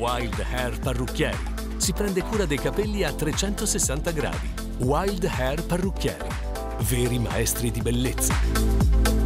Wild Hair Parrucchieri. Si prende cura dei capelli a 360 gradi. Wild Hair Parrucchieri. Veri maestri di bellezza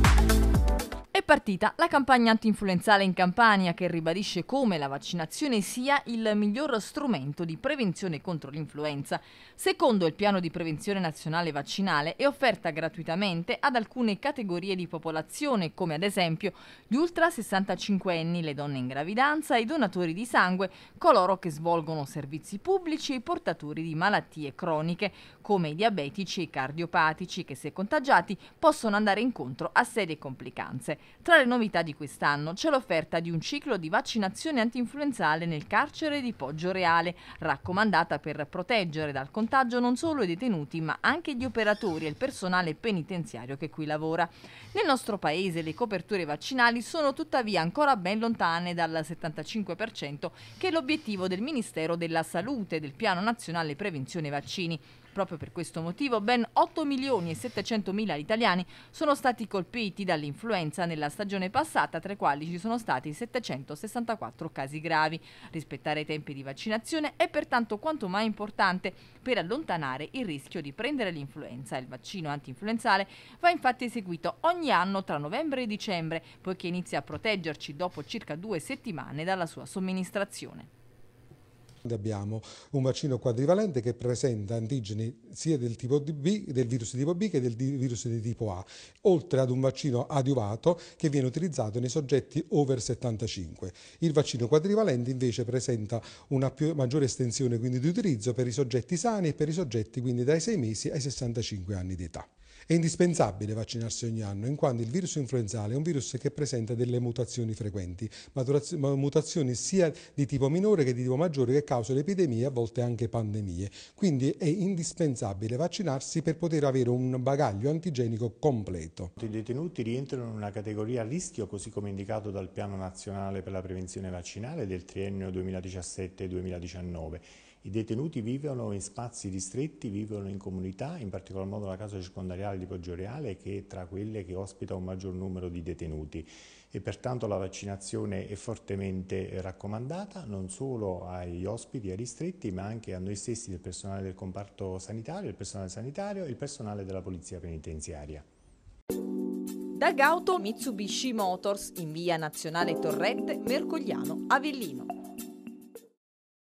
partita la campagna antinfluenzale in Campania che ribadisce come la vaccinazione sia il miglior strumento di prevenzione contro l'influenza. Secondo il piano di prevenzione nazionale vaccinale è offerta gratuitamente ad alcune categorie di popolazione come ad esempio gli ultra 65 anni, le donne in gravidanza, i donatori di sangue, coloro che svolgono servizi pubblici e i portatori di malattie croniche come i diabetici e i cardiopatici che se contagiati possono andare incontro a serie complicanze. Tra le novità di quest'anno c'è l'offerta di un ciclo di vaccinazione antinfluenzale nel carcere di Poggio Reale, raccomandata per proteggere dal contagio non solo i detenuti ma anche gli operatori e il personale penitenziario che qui lavora. Nel nostro paese le coperture vaccinali sono tuttavia ancora ben lontane dal 75% che è l'obiettivo del Ministero della Salute del Piano Nazionale Prevenzione Vaccini. Proprio per questo motivo ben 8 milioni e 700 mila italiani sono stati colpiti dall'influenza nella stagione passata, tra i quali ci sono stati 764 casi gravi. Rispettare i tempi di vaccinazione è pertanto quanto mai importante per allontanare il rischio di prendere l'influenza. Il vaccino anti-influenzale va infatti eseguito ogni anno tra novembre e dicembre, poiché inizia a proteggerci dopo circa due settimane dalla sua somministrazione. Abbiamo un vaccino quadrivalente che presenta antigeni sia del, B, del virus di tipo B che del virus di tipo A, oltre ad un vaccino adiuvato che viene utilizzato nei soggetti over 75. Il vaccino quadrivalente invece presenta una più, maggiore estensione quindi di utilizzo per i soggetti sani e per i soggetti quindi dai 6 mesi ai 65 anni di età. È indispensabile vaccinarsi ogni anno, in quanto il virus influenzale è un virus che presenta delle mutazioni frequenti, mutazioni sia di tipo minore che di tipo maggiore che causano epidemie, e a volte anche pandemie. Quindi è indispensabile vaccinarsi per poter avere un bagaglio antigenico completo. I detenuti rientrano in una categoria a rischio, così come indicato dal Piano Nazionale per la Prevenzione Vaccinale del triennio 2017-2019 i detenuti vivono in spazi ristretti, vivono in comunità, in particolar modo la casa circondariale di Poggioreale che è tra quelle che ospita un maggior numero di detenuti e pertanto la vaccinazione è fortemente raccomandata non solo agli ospiti, e ai ristretti, ma anche a noi stessi del personale del comparto sanitario, il personale sanitario e il personale della polizia penitenziaria. Da Gauto Mitsubishi Motors in via nazionale Torrente, Mercogliano, Avellino.